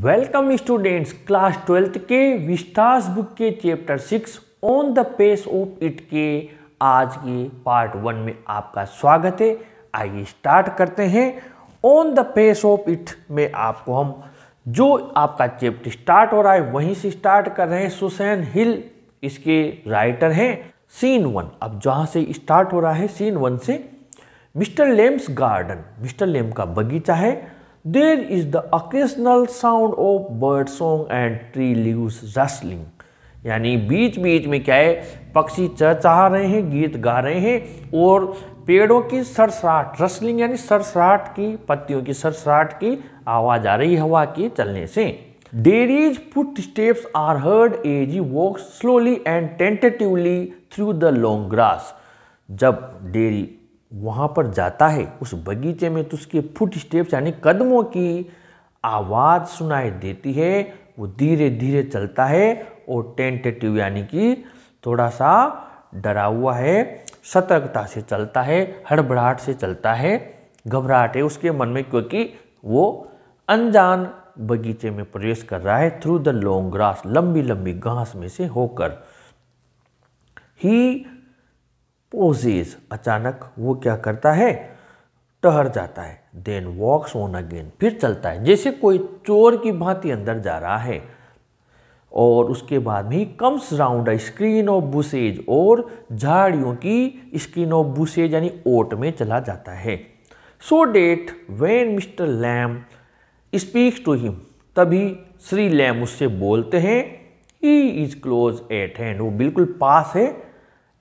Welcome students class twelfth के Vistas book के chapter six on the face of it के आज के पार्ट वन में आपका स्वागत है आइए स्टार्ट करते हैं on the face of it में आपको हम जो आपका चैप्टर स्टार्ट हो रहा है वहीं से स्टार्ट कर रहे हैं सुसैन हिल इसके राइटर हैं सीन वन अब जहां से स्टार्ट हो रहा है सीन वन से mister Lamb's garden mister Lamb का बगीचा है There is the occasional sound of bird song and tree leaves rustling. यानी बीच बीच में क्या है पक्षी चहचहा रहे हैं गीत गा रहे हैं और पेड़ों की सरसराहट रसलिंग यानी सरसराहट की पत्तियों की सरसराहट की आवाज़ आ रही हवा के चलने से Derry's footsteps are heard as you walk slowly and tentatively through the long grass जब डेरी वहाँ पर जाता है उस बगीचे में तो उसके फुट स्टेप्स यानी कदमों की आवाज़ सुनाई देती है वो धीरे धीरे चलता है और टेंटेटिव यानी कि थोड़ा सा डरा हुआ है सतर्कता से चलता है हड़बड़ाहट से चलता है घबराहट है उसके मन में क्योंकि वो अनजान बगीचे में प्रवेश कर रहा है थ्रू द लॉन्ग ग्रास लंबी लंबी घास में से होकर ही पोजेज अचानक वो क्या करता है टहर जाता है देन वॉक्स ऑन अगेन फिर चलता है जैसे कोई चोर की भांति अंदर जा रहा है और उसके बाद में ही comes round a screen of bushes और झाड़ियों की स्क्रीन ऑफ बुसेज यानी ओट में चला जाता है so that when mister Lamb speaks to him तभी श्री लैम उससे बोलते हैं he is close at hand वो बिल्कुल पास है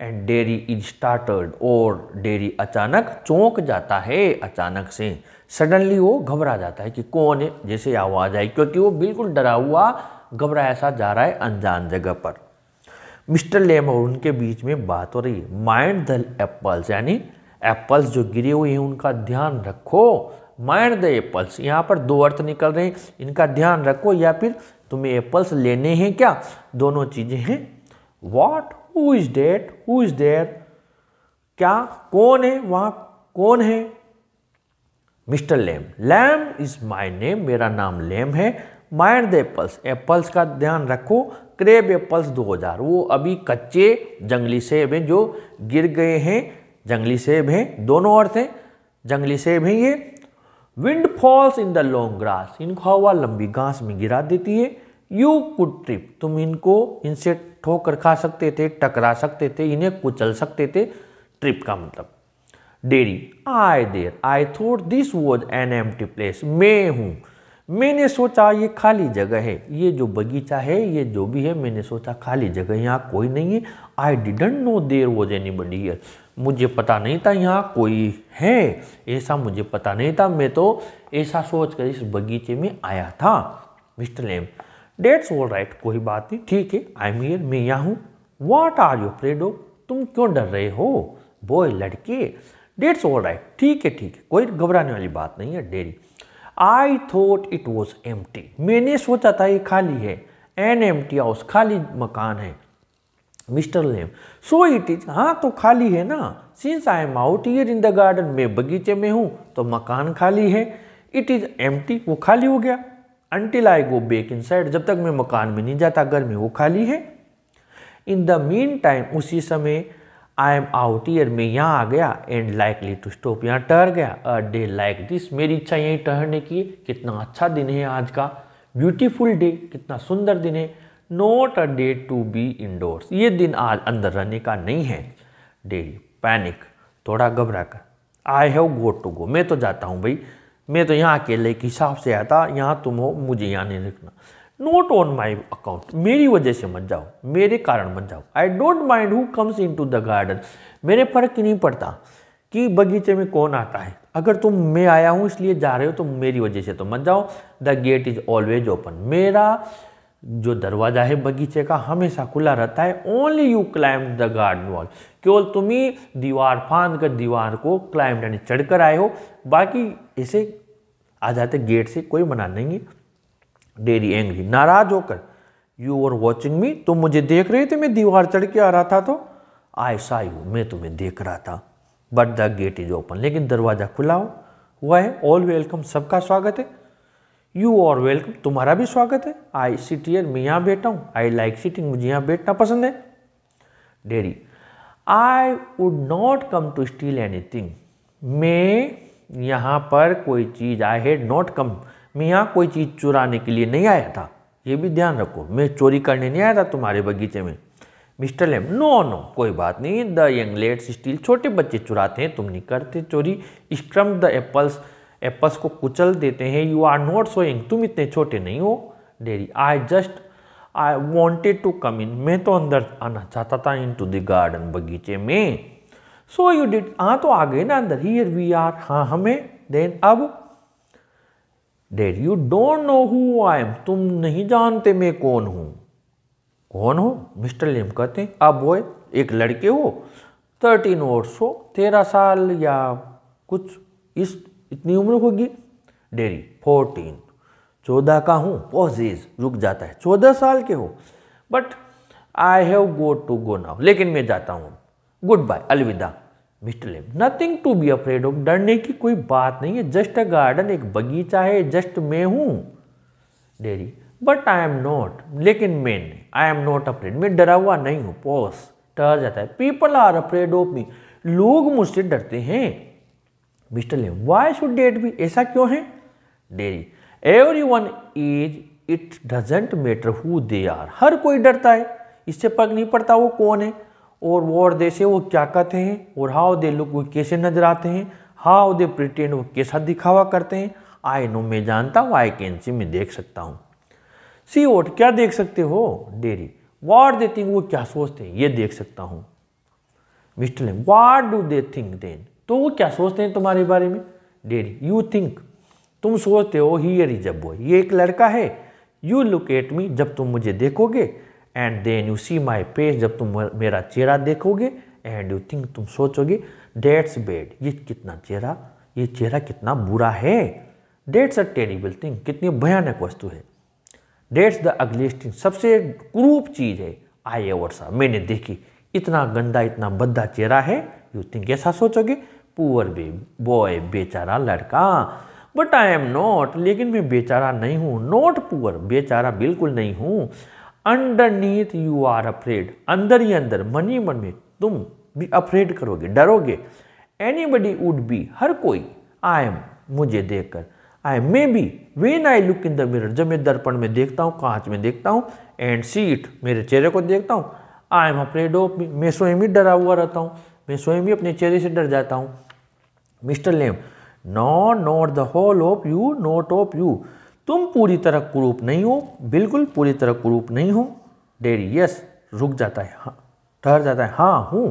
एंड डेरी इज स्टार्टर्ड और डेरी अचानक चौंक जाता है अचानक से सडनली वो घबरा जाता है कि कौन है जैसे आवाज़ आई क्योंकि वो बिल्कुल डरा हुआ घबराया सा जा रहा है अनजान जगह पर मिस्टर लेम और उनके बीच में बात हो रही है माइंड द एप्पल्स यानी एप्पल्स जो गिरे हुए हैं उनका ध्यान रखो माइंड द एप्पल्स यहाँ पर दो अर्थ निकल रहे हैं इनका ध्यान रखो या फिर तुम्हें एप्पल्स लेने हैं क्या दोनों चीज़ें हैं what who is that who is there क्या कौन है वहां कौन है mister Lamb Lamb is my name मेरा नाम लैम है माइंड द एप्पल्स एप्पल्स का ध्यान रखो क्रेब एप्पल्स 2000 वो अभी कच्चे जंगली सेब हैं जो गिर गए हैं जंगली सेब हैं दोनों अर्थ हैं जंगली सेब हैं ये windfalls in the long grass इनको हवा लंबी घास में गिरा देती है यू कुड ट्रिप तुम इनको इनसे ठोकर खा सकते थे टकरा सकते थे इन्हें कुचल सकते थे ट्रिप का मतलब Derry I there I thought this was an empty place मैं हूँ मैंने सोचा ये खाली जगह है ये जो बगीचा है ये जो भी है मैंने सोचा खाली जगह यहाँ कोई नहीं है I didn't know there was anybody here मुझे पता नहीं था यहाँ कोई है ऐसा मुझे पता नहीं था मैं तो ऐसा सोच कर इस बगीचे में आया था mister Lamb that's all right कोई बात नहीं ठीक है आई एम मैं यहाँ हूँ वाट आर यू प्रेडो तुम क्यों डर रहे हो बॉय लड़के डेट्स ऑल राइट ठीक है ठीक है कोई घबराने वाली बात नहीं है Derry I thought it was एम मैंने सोचा था ये खाली है एन एम टी हाउस खाली मकान है mister Lamb so it is हाँ तो खाली है ना since I am out here in the garden मैं बगीचे में हूँ तो मकान खाली है इट इज़ एम वो खाली हो गया until I go back inside जब तक मैं मकान में नहीं जाता घर में वो खाली है इन द मीन टाइम उसी समय आई एम आउट ईयर मैं यहाँ आ गया एंड लाइकली टू स्टॉप यहाँ टहर गया अ डे लाइक दिस मेरी इच्छा यहीं ठहरने की कितना अच्छा दिन है आज का ब्यूटीफुल डे कितना सुंदर दिन है not a day to be indoors ये दिन आज अंदर रहने का नहीं है डेली पैनिक थोड़ा घबरा कर आई हैव गो टू गो मैं तो जाता हूँ भाई मैं तो यहाँ अकेले के हिसाब से आया था यहाँ तुम हो मुझे यहाँ नहीं रखना नोट ऑन माई अकाउंट मेरी वजह से मत जाओ मेरे कारण मत जाओ I don't mind who comes into the garden मेरे फर्क ही नहीं पड़ता कि बगीचे में कौन आता है अगर तुम मैं आया हूँ इसलिए जा रहे हो तो मेरी वजह से तो मत जाओ the gate is always open मेरा जो दरवाज़ा है बगीचे का हमेशा खुला रहता है only you climb the garden wall केवल तुम ही दीवार फांद कर दीवार को क्लाइम यानी चढ़ कर आए हो बाकी इसे आ जाते गेट से कोई मना नहीं है डेरी एंग्री नाराज होकर यू आर वॉचिंग मी तुम मुझे देख रहे थे मैं दीवार चढ़ के आ रहा था तो आई सा यू मैं तुम्हें देख रहा था but the gate is open लेकिन दरवाज़ा खुला हो हुआ है ऑल वेलकम सबका स्वागत है यू आर वेलकम तुम्हारा भी स्वागत है आई सिट ईयर मैं यहाँ बैठा हूँ आई लाइक सिटिंग मुझे यहाँ बैठना पसंद है Derry I would not come to steal anything मैं यहाँ पर कोई चीज़ आई हेड नॉट कम मैं यहाँ कोई चीज़ चुराने के लिए नहीं आया था ये भी ध्यान रखो मैं चोरी करने नहीं आया था तुम्हारे बगीचे में मिस्टर लैम नो नो कोई बात नहीं द यंग लेट्स स्टील छोटे बच्चे चुराते हैं तुम नहीं करते चोरी स्क्रम द एप्पल्स एप्पल्स को कुचल देते हैं यू आर नॉट सोइंग तुम इतने छोटे नहीं हो Derry I just I wanted to come in मैं तो अंदर आना चाहता था इन टू द गार्डन बगीचे में सो यू डिड हाँ तो आ गए ना अंदर हियर वी आर हाँ हमें देन अब then you don't know who I am तुम नहीं जानते मैं कौन हूँ कौन हो मिस्टर लिम कहते हैं अब वो एक लड़के हो थर्टीन और सो तेरह साल या कुछ इस इतनी उम्र होगी डेरी फोर्टीन चौदह का हूँ पॉजेज रुक जाता है चौदह साल के हो but I have got to go now लेकिन मैं जाता हूँ गुड बाय अलविदा mister nothing to be afraid of डरने की कोई बात नहीं है जस्ट अ गार्डन एक बगीचा है जस्ट मैं हूँ Derry but I am not लेकिन मैं नहीं आई एम नॉट अफ्रेड मैं डरा हुआ नहीं हूँ पॉस डर जाता है people are afraid of me लोग मुझसे डरते हैं mister Lamb why should that be ऐसा क्यों है Derry everyone is it doesn't matter who they are हर कोई डरता है इससे पग नहीं पड़ता वो कौन है और वो और देशे वो क्या कहते हैं और हाउ दे लुक वो कैसे नजर आते हैं हाउ दे प्रिटेंड वो कैसा दिखावा करते हैं आई नो मैं जानता हूँ आई कैन सी मैं देख सकता हूँ सी वोट क्या देख सकते हो डेरी वॉट दे थिंक वो क्या सोचते हैं ये देख सकता हूँ mister Lamb what do they think then तो वो क्या सोचते हैं तुम्हारे बारे में डेरी यू थिंक तुम सोचते हो हियर इज अ बॉय ये एक लड़का है यू लुक एट मी जब तुम मुझे देखोगे and then you see my page जब तुम मेरा चेहरा देखोगे एंड यू थिंक तुम सोचोगे डेट्स बेड ये कितना चेहरा ये चेहरा कितना बुरा है डेट्स अ टेरिबल थिंग कितनी भयानक वस्तु है डेट्स द अगलेस्ट थिंग सबसे क्रूप चीज़ है आई एवर सा मैंने देखी इतना गंदा इतना बद्दा चेहरा है यू थिंक ऐसा सोचोगे पुअर बे बॉय बेचारा लड़का बट आई एम नॉट लेकिन मैं बेचारा नहीं हूँ नॉट पुअर बेचारा बिल्कुल नहीं हूँ अंडरनीथ यू आर अफ्रेड अंदर ही अंदर मन ही मन में तुम भी अफ्रेड करोगे डरोगे एनी बडी वुड बी हर कोई आई एम मुझे देखकर I may be when I look in the mirror जब मैं दर्पण में देखता हूँ कांच में देखता हूँ एंड सी इट मेरे चेहरे को देखता हूँ I am afraid of me मैं स्वयं ही डरा हुआ रहता हूँ मैं स्वयं ही अपने चेहरे से डर जाता हूँ mister Lamb no not the whole of you not of you तुम पूरी तरह कुरूप नहीं हो बिल्कुल पूरी तरह कुरूप नहीं हो डेरी यस रुक जाता है हाँ ठहर जाता है हाँ हूँ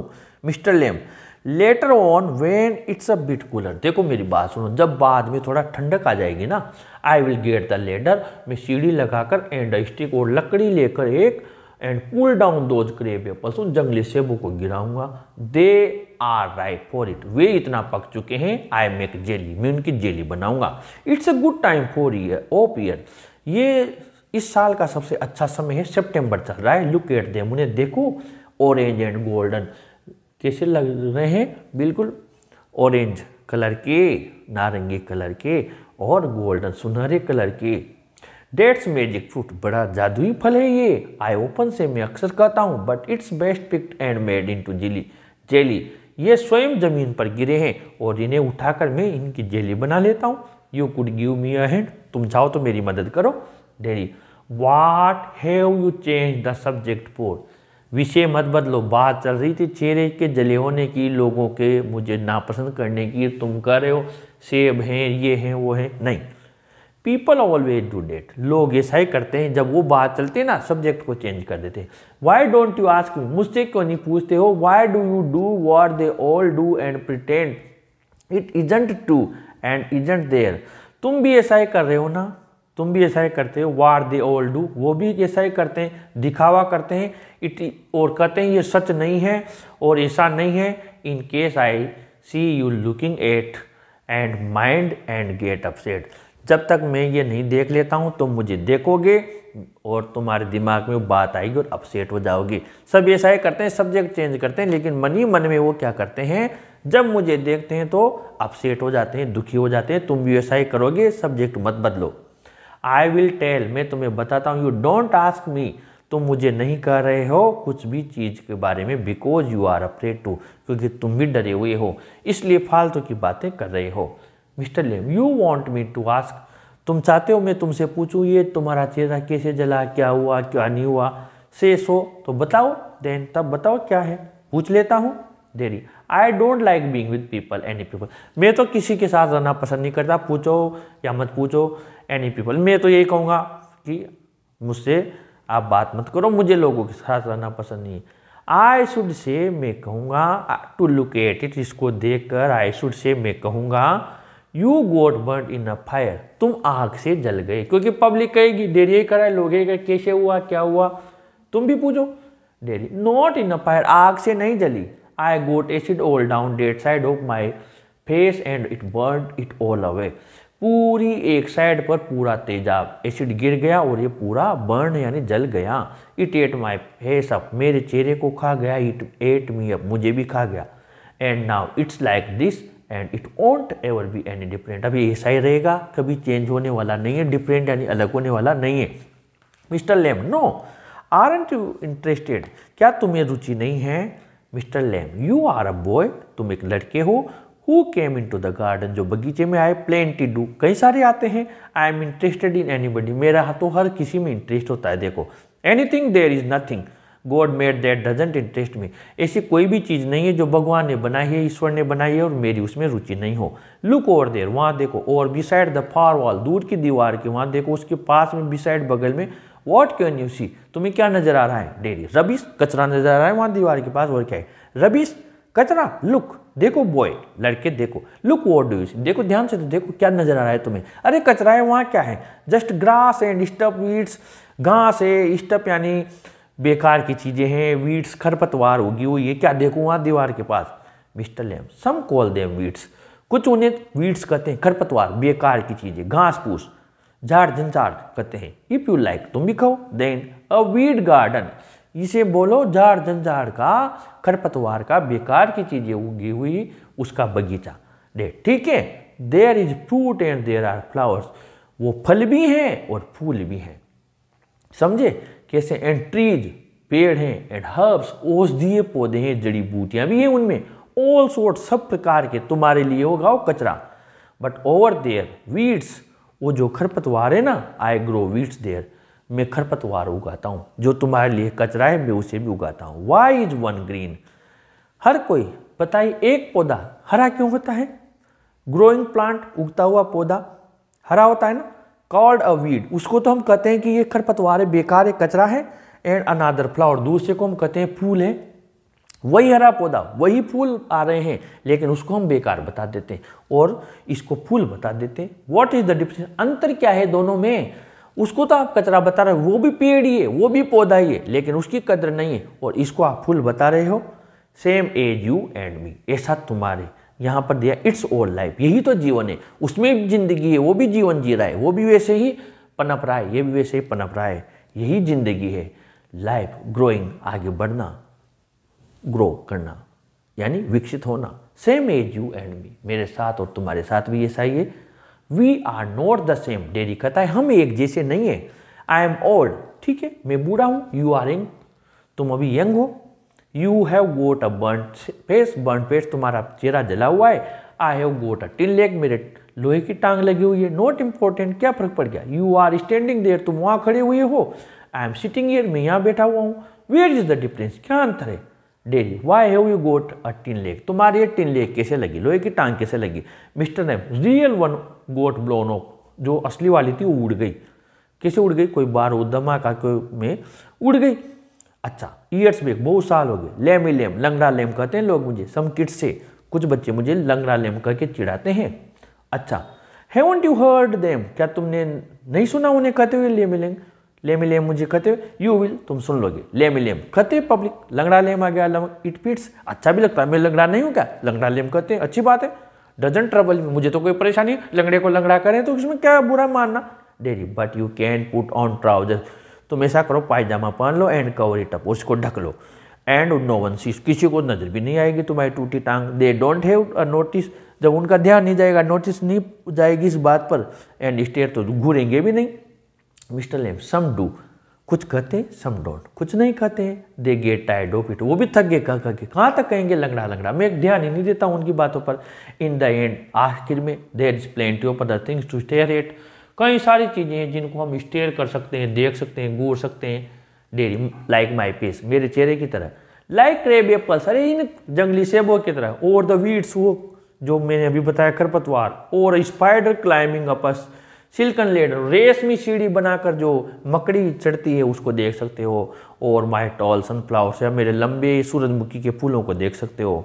mister Lamb later on when it's a bit cooler देखो मेरी बात सुनो जब बाद में थोड़ा ठंडक आ जाएगी ना I will get the ladder मैं सीढ़ी लगाकर एंड स्टिक और लकड़ी लेकर एक and pull down those crab apples उन जंगली सेबों को गिराऊंगा they are ripe for it वे इतना पक चुके हैं आई मेक जेली मैं उनकी जेली बनाऊंगा it's a good time for year of year ये इस साल का सबसे अच्छा समय है सेप्टेम्बर चल रहा है लुक एट दे उन्हें देखो ऑरेंज एंड गोल्डन कैसे लग रहे हैं बिल्कुल ऑरेंज कलर के नारंगी कलर के और गोल्डन सुनहरे कलर के डेट्स मैजिक फ्रूट बड़ा जादुई फल है ये आई ओपन से मैं अक्सर कहता हूँ but it's best picked and made into jelly jelly ये स्वयं जमीन पर गिरे हैं और इन्हें उठाकर मैं इनकी जेली बना लेता हूँ you could give me a hand तुम चाहो तो मेरी मदद करो Derry what have you change the subject for विषय मत बदलो बात चल रही थी चेहरे के जले होने की लोगों के मुझे नापसंद करने की तुम कह रहे हो सेब हैं ये हैं वो हैं नहीं पीपल ऑलवेज डू डेट लोग ऐसा ही करते हैं जब वो बात चलती है ना सब्जेक्ट को चेंज कर देते हैं why don't you ask me मुझसे क्यों नहीं पूछते हो why do you do what they all do and pretend it isn't to and isn't there तुम भी ऐसा ही कर रहे हो ना तुम भी ऐसा ही करते हो वार दे ऑल डू वो भी ऐसा ही करते हैं दिखावा करते हैं इट और कहते हैं ये सच नहीं है और ऐसा नहीं है in case I see you looking at and mind and get upset जब तक मैं ये नहीं देख लेता हूँ तुम मुझे देखोगे और तुम्हारे दिमाग में वो बात आएगी और अपसेट हो जाओगे सब ऐसा ही करते हैं सब्जेक्ट चेंज करते हैं लेकिन मन ही मन में वो क्या करते हैं जब मुझे देखते हैं तो अपसेट हो जाते हैं दुखी हो जाते हैं तुम भी ऐसा ही करोगे सब्जेक्ट मत बदलो आई विल टेल मैं तुम्हें बताता हूँ यू डोंट आस्क मी तुम मुझे नहीं कह रहे हो कुछ भी चीज़ के बारे में because you are afraid to क्योंकि तुम भी डरे हुए हो इसलिए फालतू की बातें कर रहे हो mister Lamb you want me to ask तुम चाहते हो मैं तुमसे पूछूँ ये तुम्हारा चेहरा कैसे जला क्या हुआ क्या नहीं हुआ से सो तो बताओ देन तब बताओ क्या है पूछ लेता हूँ Derry I don't like being with people any people मैं तो किसी के साथ रहना पसंद नहीं करता पूछो या मत पूछो एनी पीपल मैं तो यही कहूँगा कि मुझसे आप बात मत करो मुझे लोगों के साथ रहना पसंद नहीं है आई शुड से मैं कहूँगा टू लुक एट इट इसको देख कर आई शुड से मैं कहूँगा you got burn in a fire तुम आग से जल गए क्योंकि पब्लिक कहेगी डेरिए कराए लोगे कैसे हुआ क्या हुआ तुम भी पूछो Derry not in a fire आग से नहीं जली I got acid all down that side of my face and it burn it all away पूरी एक साइड पर पूरा तेजाब एसिड गिर गया और ये पूरा बर्न यानी जल गया it ate my face up मेरे चेहरे को खा गया इट एट मी अप मुझे भी खा गया and now it's like this and it won't ever be any different अभी ऐसा ही रहेगा कभी चेंज होने वाला नहीं है डिफरेंट यानी अलग होने वाला नहीं है mister Lamb no aren't you interested क्या तुम्हें रुचि नहीं है mister Lamb you are a boy तुम एक लड़के हो who came into the garden जो बगीचे में आए प्लेन टी डू कई सारे आते हैं I am interested in anybody मेरा तो हर किसी में इंटरेस्ट होता है देखो anything there is nothing God made that doesn't interest me ऐसी कोई भी चीज़ नहीं है जो भगवान ने बनाई है ईश्वर ने बनाई है और मेरी उसमें रुचि नहीं हो लुक ओवर देर वहाँ देखो और बिसाइड द फार वॉल दूर की दीवार के वहाँ देखो उसके पास में बिसाइड बगल में वॉट कैन यू सी तुम्हें क्या नजर आ रहा है डेरी रबिश कचरा नजर आ रहा है वहाँ दीवार के पास और क्या है रबिश कचरा लुक देखो बॉय लड़के देखो लुक वॉट डू सी देखो ध्यान से तो देखो क्या नजर आ रहा है तुम्हें अरे कचरा है वहाँ क्या है just grass and stuff weeds घास है स्टप यानी बेकार की चीज़ें हैं वीट्स खरपतवार होगी वो ये क्या देखूँ वहाँ दीवार के पास mister Lamb some call them weeds कुछ उन्हें वीट्स कहते हैं खरपतवार बेकार की चीज़ें घास फूस झाड़ झंझाड़ कहते हैं इफ़ यू लाइक तुम भी कहो देन अ वीड गार्डन इसे बोलो झाड़ झंझाड़ का खरपतवार का बेकार की चीज़ें उगी हुई उसका बगीचा डे ठीक है there is fruit and there are flowers वो फल भी हैं और फूल भी हैं समझे कैसे एंड ट्रीज पेड़ हैं एंड हर्ब्स औषधीय पौधे हैं जड़ी बूटियां भी हैं उनमें ऑल सोर्ट सब प्रकार के तुम्हारे लिए होगा वो कचरा बट ओवर देयर वीड्स वो जो खरपतवार है ना आई ग्रो वीड्स देयर मैं खरपतवार उगाता हूँ जो तुम्हारे लिए कचरा है मैं उसे भी उगाता हूँ वाई इज वन ग्रीन हर कोई पता है एक पौधा हरा क्यों होता है ग्रोइंग प्लांट उगता हुआ पौधा हरा होता है ना कॉल्ड अ वीड उसको तो हम कहते हैं कि ये खरपतवार है बेकार है कचरा है एंड अनादर फ्लावर दूसरे को हम कहते हैं फूल है वही हरा पौधा वही फूल आ रहे हैं लेकिन उसको हम बेकार बता देते हैं और इसको फूल बता देते हैं वॉट इज़ द डिफरेंस अंतर क्या है दोनों में उसको तो आप कचरा बता रहे हो वो भी पेड़ ही है वो भी पौधा ही है लेकिन उसकी कदर नहीं है और इसको आप फूल बता रहे हो same as you and me ऐसा तुम्हारे यहाँ पर दिया इट्स ओवर लाइफ यही तो जीवन है उसमें जिंदगी है वो भी जीवन जी रहा है वो भी वैसे ही पनप रहा है ये भी वैसे ही पनप रहा है यही जिंदगी है लाइफ ग्रोइंग आगे बढ़ना ग्रो करना यानी विकसित होना same as you and me मेरे साथ और तुम्हारे साथ भी ऐसा ही है we are not the same Derry कहता है हम एक जैसे नहीं है आई एम ओल्ड ठीक है मैं बूढ़ा हूँ यू आर यंग तुम अभी यंग हो you have got a burn face burn face तुम्हारा चेहरा जला हुआ है I have got a tin leg मेरे लोहे की टांग लगी हुई है नॉट इम्पोर्टेंट क्या फर्क पड़ गया यू आर स्टैंडिंग देयर तुम वहाँ खड़े हुए हो आई एम सिटिंग ईयर मैं यहाँ बैठा हुआ हूँ वेयर इज द डिफरेंस क्या अंतर है Derry why have you got a tin leg तुम्हारी टिन लेग कैसे लगी लोहे की टांग कैसे लगी मिस्टर ने real one got blown off जो असली वाली थी वो उड़ गई कैसे उड़ गई कोई बार वो धमाका में उड़ गई अच्छा ईयर्स बैक बहुत साल हो गए लेम ही लेम लंगड़ा लेम कहते हैं लोग मुझे सम किट से कुछ बच्चे मुझे लंगड़ा लेम कह के चिड़ाते हैं अच्छा हैवंट यू हर्ड देम क्या तुमने नहीं सुना उन्हें कहते हुए लेम लेम लेम लेम मुझे कहते हुए यू विल तुम सुन लोगे लेम लेम कहते पब्लिक लंगड़ा लेम आ गया इट पिट्स अच्छा भी लगता है मैं लंगड़ा नहीं हूँ क्या लंगड़ा लेम कहते हैं अच्छी बात है डजन ट्रबल में मुझे तो कोई परेशानी लंगड़े को लंगड़ा करें तो उसमें क्या बुरा मानना Derry but you can put on trouser तुम तो ऐसा करो पायजामा पहन लो एंड कवर इट अप उसको ढक लो एंड नो वन सीज किसी को नज़र भी नहीं आएगी तुम्हारी टूटी टांग दे डोंट हैव नोटिस जब उनका ध्यान नहीं जाएगा नोटिस नहीं जाएगी इस बात पर एंड स्टेयर तो घूरेंगे भी नहीं मिस्टर लेम सम डू कुछ कहते सम डोंट कुछ नहीं कहते they get tired of it वो भी थक गए कह कह के कहाँ तक कहेंगे लंगड़ा लंगड़ा मैं ध्यान ही नहीं देता उनकी बातों पर इन द एंड आखिर में there is plenty of other things to stare at कई सारी चीज़ें हैं जिनको हम स्टेयर कर सकते हैं देख सकते हैं गूर सकते हैं डेरी लाइक माई पेस मेरे चेहरे की तरह लाइक क्रेब एप्पल सर इन जंगली सेबों की तरह और द वीड्स वो जो मैंने अभी बताया खरपतवार और spider climbing up its silken ladder रेशमी सीढ़ी बनाकर जो मकड़ी चढ़ती है उसको देख सकते हो और माई टॉल सनफ्लावर्स या मेरे लंबे सूरजमुखी के फूलों को देख सकते हो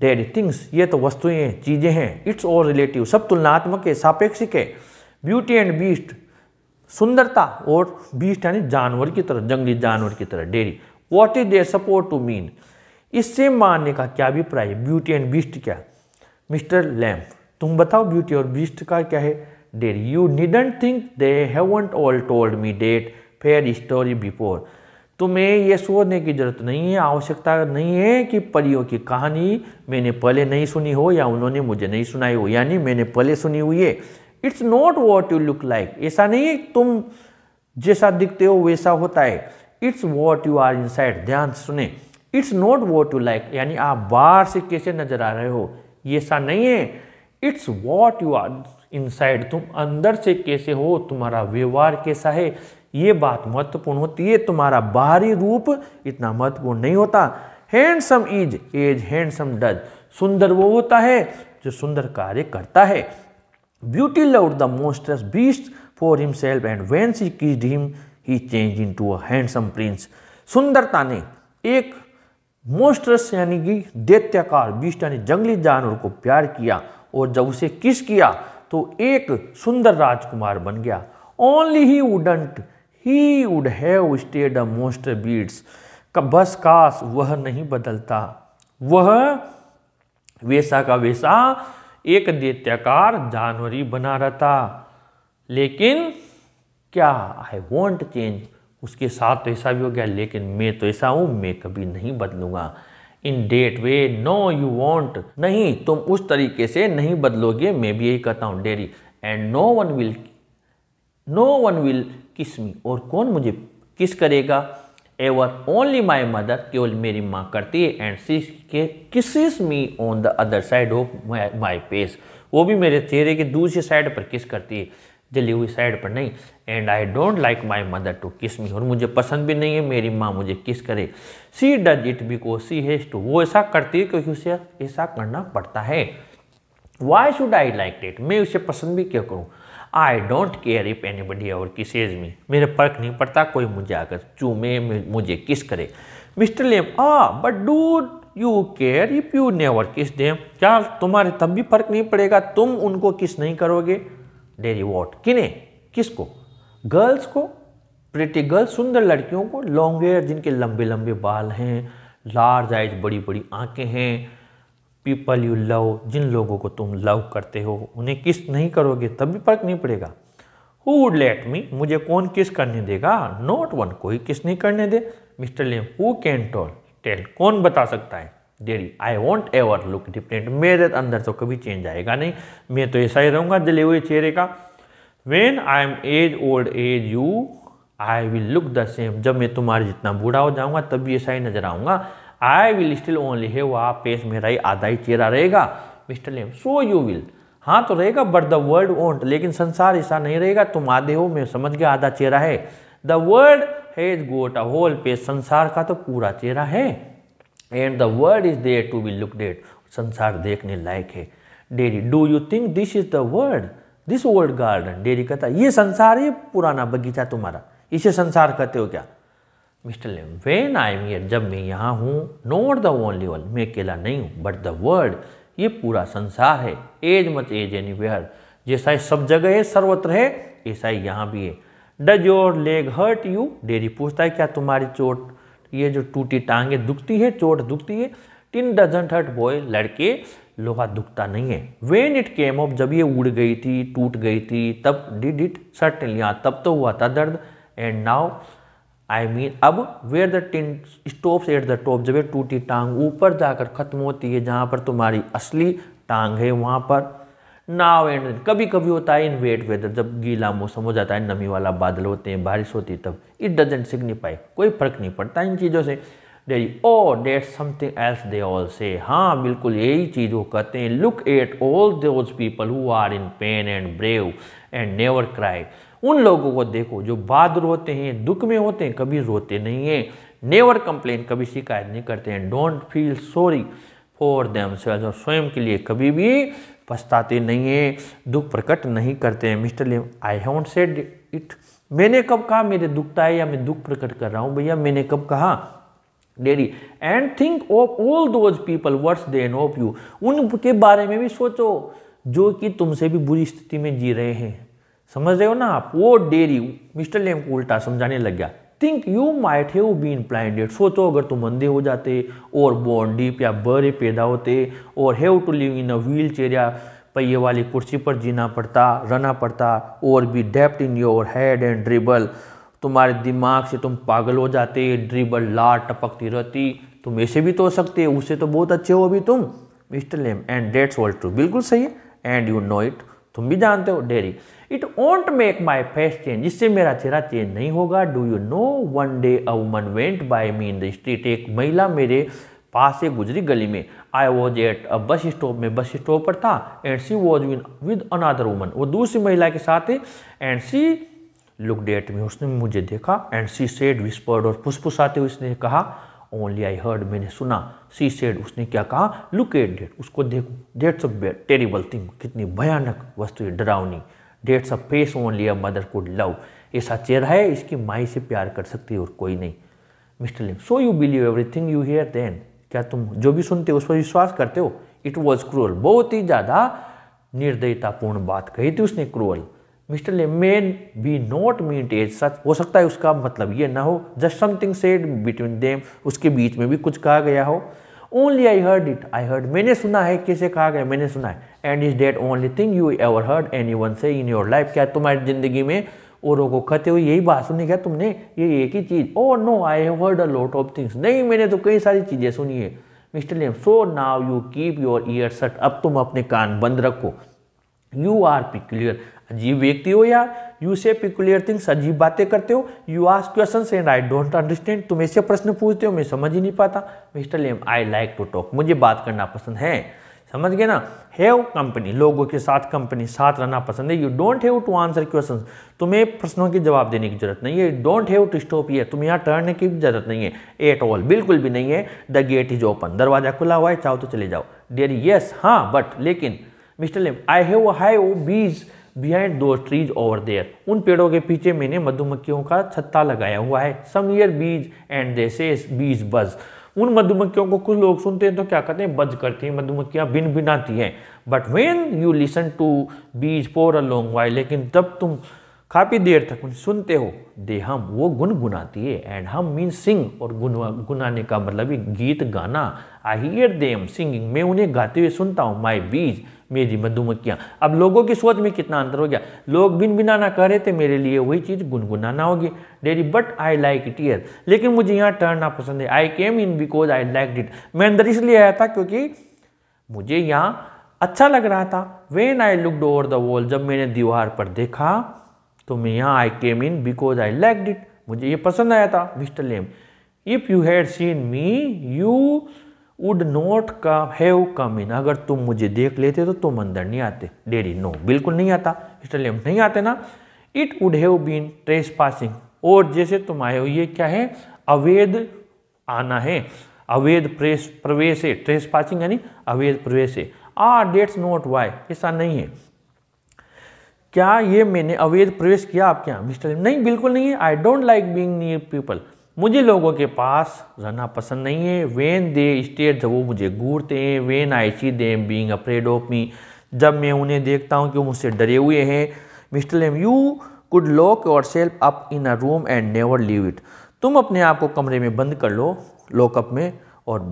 डेरी थिंग्स ये तो वस्तुएं हैं चीज़ें हैं इट्स और रिलेटिव सब तुलनात्मक है सापेक्षिक है ब्यूटी एंड बीस्ट सुंदरता और बीस्ट यानी जानवर की तरह जंगली जानवर की तरह Derry what is there supposed to mean इससे मानने का क्या अभिप्राय है ब्यूटी एंड बीस्ट क्या मिस्टर लैम तुम बताओ ब्यूटी और बीस्ट का क्या है Derry you needn't think they haven't all told me that fairy story before तुम्हें यह सोचने की जरूरत नहीं है आवश्यकता नहीं है कि परियों की कहानी मैंने पहले नहीं सुनी हो या उन्होंने मुझे नहीं सुनाई हो यानी मैंने पहले सुनी हुई है it's not what you look like ऐसा नहीं है तुम जैसा दिखते हो वैसा होता है it's what you are side ध्यान सुने it's not what you like यानी आप बाहर से कैसे नजर आ रहे हो ये ऐसा नहीं है it's what you are side तुम अंदर से कैसे हो तुम्हारा व्यवहार कैसा है ये बात महत्वपूर्ण होती है तुम्हारा बाहरी रूप इतना महत्वपूर्ण नहीं होता handsome is as handsome does सुंदर वो होता है जो सुंदर कार्य करता है Beauty loved the monstrous beast for himself and when she kissed him, he changed into a handsome prince. सुंदरता ने एक मोस्ट्रस यानी कि दैत्याकार बीस्ट यानी जंगली जानवर को प्यार किया और जब उसे किस किया तो एक सुंदर राजकुमार बन गया only he wouldn't he would have stayed a monster बीट्स बस काश वह नहीं बदलता वह वैसा का वैसा एक दैत्याकार जानवरी बना रहता लेकिन क्या आई वॉन्ट चेंज उसके साथ तो ऐसा भी हो गया लेकिन मैं तो ऐसा हूं मैं कभी नहीं बदलूंगा in that way no you won't नहीं तुम उस तरीके से नहीं बदलोगे मैं भी यही कहता हूं Derry and no one will no one will kiss me और कौन मुझे किस करेगा एवर ओनली माई मदर केवल मेरी माँ करती है एंड सी के kisses me on the other side of my face वो भी मेरे चेहरे के दूसरी साइड पर किस करती है जली हुई साइड पर नहीं and I don't like my mother to kiss me और मुझे पसंद भी नहीं है मेरी माँ मुझे किस करे she does it because she has to वो ऐसा करती है क्योंकि उसे ऐसा करना पड़ता है why should I like that मैं उसे पसंद भी क्यों करूँ I don't care if body और किसेज में मेरे फर्क नहीं पड़ता कोई मुझे आकर चूमे मुझे किस करे Mr Lamb ah but do you care if you never kiss them क्या तुम्हारे तब भी फर्क नहीं पड़ेगा तुम उनको किस नहीं करोगे डेरी वॉट किने किसको गर्ल्स को प्रिटी गर्ल्स सुंदर लड़कियों को लॉन्ग जिनके लंबे लंबे बाल हैं लार्ज आइज बड़ी बड़ी आंखें हैं पीपल यू लव जिन लोगों को तुम लव करते हो उन्हें किस नहीं करोगे तब भी फर्क नहीं पड़ेगा हु वुड लेट मी मुझे कौन किस करने देगा नोट वन कोई किस नहीं करने दे Mr Lamb who can tall tell कौन बता सकता है Derry I won't ever look different मेरे अंदर तो कभी चेंज आएगा नहीं मैं तो ऐसा ही रहूँगा जले हुए चेहरे का when I am as old as you I will look the same जब मैं तुम्हारे जितना बूढ़ा हो जाऊँगा तब भी ऐसा ही नजर आऊँगा आई विल स्टिल ओनली है आप पेश मेरा ही आधा ही चेहरा रहेगा Mr Lamb so you will हाँ तो रहेगा बट द वर्ल्ड ओंट लेकिन संसार ऐसा नहीं रहेगा तुम आधे हो मैं समझ गया आधा चेहरा है the world has got a whole face संसार का तो पूरा चेहरा है and the world is there to be looked at संसार देखने लायक है Derry do you think this is the world this old garden Derry कहता ये संसार ये पुराना बगीचा तुम्हारा इसे संसार कहते हो क्या Mr Lamb when I am here जब मैं यहाँ हूँ नोट द ओनली वन मैं अकेला नहीं हूँ बट द वर्ल्ड ये पूरा संसार है as much as anywhere जैसा सब जगह है सर्वत्र है ऐसा ही यहाँ भी है does your leg hurt you Derry पूछता है क्या तुम्हारी चोट ये जो टूटी टांगे दुखती है चोट दुखती है टिन डजेंट हर्ट बॉय लड़के लोहा दुखता नहीं है वेन इट केम ऑफ जब ये उड़ गई थी टूट गई थी तब डिड इट सर्टनली हाँ तब तो हुआ था दर्द एंड नाउ आई मीन अब where the tin stops at the top जब ये टूटी टांग ऊपर जाकर ख़त्म होती है जहाँ पर तुम्हारी असली टांग है वहाँ पर नाव एंड कभी कभी होता है इन वेट वेदर जब गीला मौसम हो जाता है नमी वाला बादल होते हैं बारिश होती है तब इट डजेंट सिग्निफाई कोई फ़र्क नहीं पड़ता इन चीज़ों से Derry oh that something else they all say हाँ बिल्कुल यही चीज़ वो कहते हैं look at all those people who are in pain and brave and never cry उन लोगों को देखो जो बहादुर होते हैं दुख में होते हैं कभी रोते नहीं हैं नेवर कंप्लेन कभी शिकायत नहीं करते हैं don't feel sorry for them और स्वयं के लिए कभी भी पछताते नहीं हैं दुख प्रकट नहीं करते हैं Mr Lamb I haven't said it मैंने कब कहा मेरे दुखता है या मैं दुख प्रकट कर रहा हूँ भैया मैंने कब कहा Derry and think of all those people worse than off you उनके बारे में भी सोचो जो कि तुमसे भी बुरी स्थिति में जी रहे हैं समझ रहे हो ना आप वो डेरी मिस्टर लेम को उल्टा समझाने लग गया think you might have been blinded सोचो अगर तुम अंधे हो जाते और बॉर्न डीप या बड़े पैदा होते और have to live in a wheelchair या पहिए वाली कुर्सी पर जीना पड़ता रहना पड़ता और be daft in your head and dribble तुम्हारे दिमाग से तुम पागल हो जाते ड्रिबल लार टपकती रहती तुम ऐसे भी तो हो सकते उससे तो बहुत अच्छे हो अभी तुम Mr Lamb and that's all true बिल्कुल सही है एंड यू नो इट तुम भी जानते हो Derry it won't make my face change इससे मेरा चेहरा चेंज नहीं होगा do you know one day a woman went by me in the street एक महिला मेरे पास से गुजरी गली में I was at a bus stop में बस स्टॉप पर था and she was with with another woman वो दूसरी महिला के साथ एंड सी लुक डेट में उसने मुझे देखा एंड सी सेड विस्पर्ड और फुसफुसाते हुए उसने कहा ओनली आई हर्ड मैंने सुना सी सेड उसने क्या कहा लुक एट डेट उसको देखो डेट्स अ टेरिबल थिंग कितनी भयानक वस्तु डरावनी that's a face only a mother could love ऐसा चेहरा है इसकी माई से प्यार कर सकती है और कोई नहीं Mr Lamb so you believe everything you hear then क्या तुम जो भी सुनते हो उस पर विश्वास करते हो इट वॉज क्रूअल बहुत ही ज़्यादा निर्दयतापूर्ण बात कही थी उसने क्रूअल मिस्टर ले may be not meant as सच हो सकता है उसका मतलब ये ना हो just something said between them उसके बीच में भी कुछ कहा गया हो only I heard it I heard मैंने सुना है किसे कहा गया मैंने सुना है and is that only thing you ever heard anyone say in your life क्या तुम्हारी ज़िंदगी में औरों को कहते हुए यही बात सुनी क्या तुमने ये एक ही चीज़ oh no I have heard a lot of things नहीं मैंने तो कई सारी चीज़ें सुनी है mister Lamb so now you keep your ear shut अब तुम अपने कान बंद रखो यू आर पिक्लियर अजीब व्यक्ति हो या यू से पिकुलर थिंग्स अजीब बातें करते हो you ask question and I don't understand तुम ऐसे प्रश्न पूछते हो मैं समझ ही नहीं पाता Mr Lamb I like to talk मुझे बात करना पसंद है समझ गए ना हैव कंपनी लोगों के साथ कंपनी साथ रहना पसंद है you don't have to answer question तुम्हें प्रश्नों के जवाब देने की जरूरत नहीं है डोंट हैव टू स्टॉप ये तुम यहाँ टर्न की जरूरत नहीं है एट ऑल बिल्कुल भी नहीं है द गेट इज ओपन दरवाजा खुला हुआ है चाहो तो चले जाओ डेरी यस हाँ बट लेकिन Mr Lamb I have hive bees behind those trees over there उन पेड़ों के पीछे मैंने मधुमक्खियों का छत्ता लगाया हुआ है सम ईयर बीज एंड जैसे बीज बज उन मधुमक्खियों को कुछ लोग सुनते हैं तो क्या कहते हैं बज करती हैं मधुमक्खियाँ बिन बिनाती हैं but when you listen to bees for a long while लेकिन जब तुम काफ़ी देर तक सुनते हो दे हम वो गुनगुनाती है एंड हम मीन सिंग और गुन गुनाने का मतलब ही गीत गाना आई हियर देम सिंगिंग मैं उन्हें गाते हुए सुनता हूँ माई बीज मेरी मधुमक्खियाँ अब लोगों की सोच में कितना अंतर हो गया लोग बिन बिनाना कह रहे थे मेरे लिए वही चीज़ गुनगुनाना होगी Derry but I like it here लेकिन मुझे यहाँ टहलना पसंद है I came in because I like it मैं अंदर इसलिए आया था क्योंकि मुझे यहाँ अच्छा लग रहा था when I looked over the wall जब मैंने दीवार पर देखा तो मैं यहाँ आई came in because I like डिट मुझे ये पसंद आया था Mr Lamb if you had seen me you would not का हैव कम इन अगर तुम मुझे देख लेते तो तुम अंदर नहीं आते डेडी नो बिल्कुल नहीं आता हिस्टर नहीं आते ना it would have been trespassing और जैसे तुम आए हो ये क्या है अवैध आना है अवैध प्रेस प्रवेश है ट्रेस पासिंग यानी अवैध प्रवेश है आ डेट्स नॉट वाई ऐसा नहीं है क्या ये मैंने अवैध प्रवेश किया आपके यहाँ मिस्टर नहीं बिल्कुल नहीं है I don't like being near people मुझे लोगों के पास रहना पसंद नहीं है वेन दे स्टेट जब वो मुझे घूरते हैं when I see them being afraid of me जब मैं उन्हें देखता हूँ कि वो मुझसे डरे हुए हैं mister Lamb you could lock yourself up in a room and never leave it तुम अपने आप को कमरे में बंद कर लो लॉकअप में और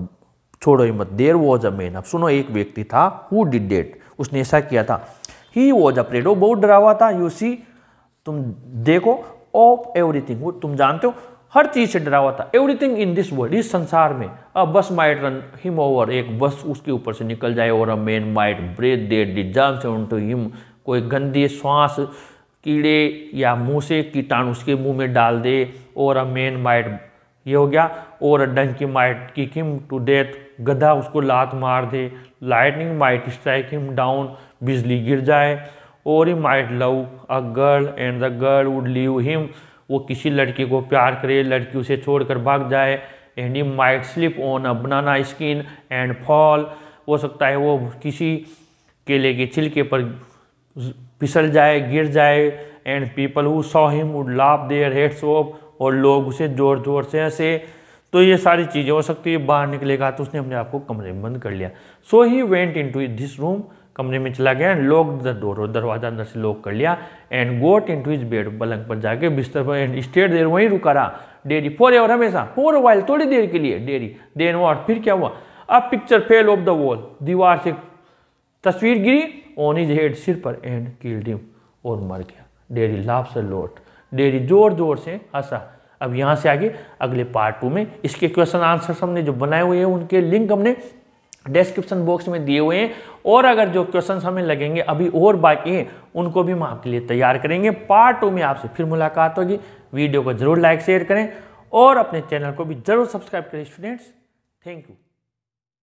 छोड़ो ही मत देर वॉज अ मैन अब सुनो एक व्यक्ति था हु डिड डेट उसने ऐसा किया था ही वॉज अ प्रेडो बहुत डरा हुआ था यू सी तुम देखो ऑफ एवरीथिंग वो तुम जानते हो हर चीज़ से डरा हुआ था एवरीथिंग इन दिस वर्ल्ड इस संसार में अब बस माइट रन हिम ओवर एक बस उसके ऊपर से निकल जाए और अ मेन माइट ब्रेथ दे उन टू हिम कोई गंदे श्वास कीड़े या मुंह से कीटाणु उसके मुंह में डाल दे और अ मेन माइट ये हो गया और अ डंकी माइट की किम टू डेथ गधा उसको लात मार दे lightning might strike him down बिजली गिर जाए और he might love a girl and the girl would leave him वो किसी लड़की को प्यार करे लड़की उसे छोड़कर भाग जाए and he might slip on a banana skin and fall हो सकता है वो किसी केले के छिलके पर फिसल जाए गिर जाए and people who saw him would laugh their heads off और लोग उसे ज़ोर ज़ोर से हंसे तो ये सारी चीज़ें हो सकती है बाहर निकलेगा तो उसने अपने आप को कमरे में बंद कर लिया so he went into this room कमरे में चला गया एंड लॉक द डोर और दरवाज़ा अंदर से लॉक कर लिया and got into his bed पलंग पर जाके बिस्तर पर एंड स्टेट देर वहीं रुका रहा डेरी फॉर एवर हमेशा फोर वाइल थोड़ी देर के लिए डेरी देन वॉट फिर क्या हुआ अब picture fell off the wall दीवार से तस्वीर गिरी ऑन इज हेड सिर पर एंड किल डिम और मर गया डेरी लाभ से लौट डेरी जोर जोर से हंसा अब यहाँ से आगे अगले पार्ट टू में इसके क्वेश्चन आंसर हमने जो बनाए हुए हैं उनके लिंक हमने डिस्क्रिप्शन बॉक्स में दिए हुए हैं और अगर जो क्वेश्चन हमें लगेंगे अभी और बाकी हैं उनको भी हम आपके लिए तैयार करेंगे पार्ट टू में आपसे फिर मुलाकात होगी वीडियो को जरूर लाइक शेयर करें और अपने चैनल को भी जरूर सब्सक्राइब करें स्टूडेंट्स थैंक यू